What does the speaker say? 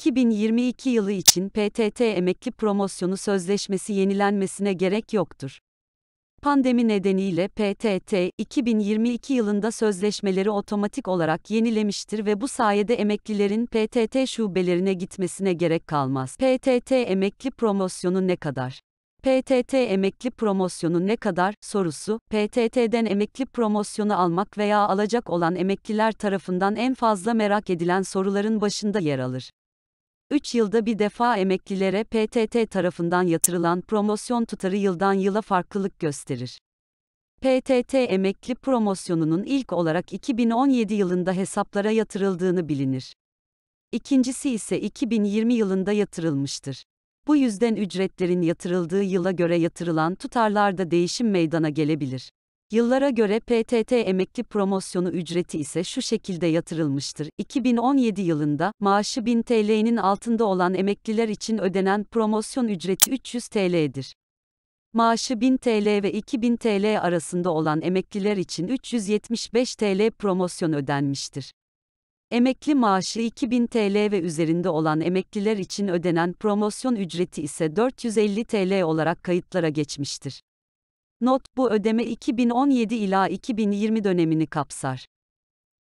2022 yılı için PTT emekli promosyonu sözleşmesi yenilenmesine gerek yoktur. Pandemi nedeniyle PTT 2022 yılında sözleşmeleri otomatik olarak yenilemiştir ve bu sayede emeklilerin PTT şubelerine gitmesine gerek kalmaz. PTT emekli promosyonu ne kadar? PTT emekli promosyonu ne kadar sorusu, PTT'den emekli promosyonu almak veya alacak olan emekliler tarafından en fazla merak edilen soruların başında yer alır. 3 yılda bir defa emeklilere PTT tarafından yatırılan promosyon tutarı yıldan yıla farklılık gösterir. PTT emekli promosyonunun ilk olarak 2017 yılında hesaplara yatırıldığını bilinir. İkincisi ise 2020 yılında yatırılmıştır. Bu yüzden ücretlerin yatırıldığı yıla göre yatırılan tutarlarda değişim meydana gelebilir. Yıllara göre PTT emekli promosyonu ücreti ise şu şekilde yatırılmıştır. 2017 yılında maaşı 1000 TL'nin altında olan emekliler için ödenen promosyon ücreti 300 TL'dir. Maaşı 1000 TL ve 2000 TL arasında olan emekliler için 375 TL promosyon ödenmiştir. Emekli maaşı 2000 TL ve üzerinde olan emekliler için ödenen promosyon ücreti ise 450 TL olarak kayıtlara geçmiştir. Not, bu ödeme 2017 ila 2020 dönemini kapsar.